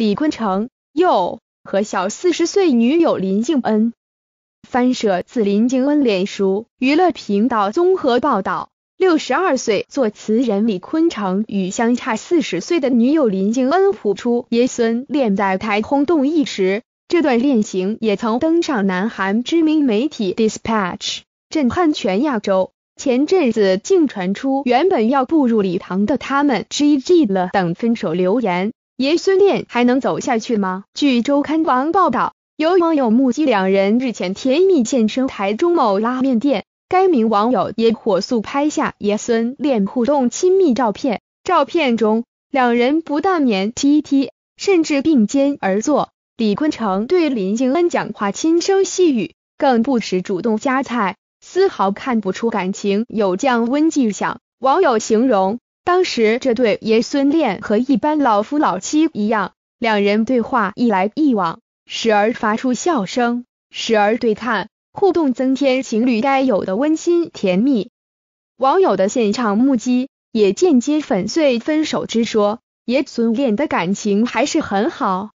李坤城又和小四十岁女友林静恩翻社，自林静恩脸书娱乐频道综合报道，六十二岁作词人李坤城与相差四十岁的女友林静恩谱出爷孙恋，在台轰动一时。这段恋情也曾登上南韩知名媒体 Dispatch，震撼全亚洲。前阵子竟传出原本要步入礼堂的他们 GG 了等分手留言。爷孙恋还能走下去吗？据《周刊网报道，有网友目击两人日前甜蜜现身台中某拉面店，该名网友也火速拍下爷孙恋互动亲密照片。照片中，两人不但黏 T T，甚至并肩而坐。李坤城对林敬恩讲话轻声细语，更不时主动夹菜，丝毫看不出感情有降温迹象。网友形容。当时这对爷孙恋和一般老夫老妻一样，两人对话一来一往，时而发出笑声，时而对看，互动增添情侣该有的温馨甜蜜。网友的现场目击也间接粉碎分手之说，爷孙恋的感情还是很好。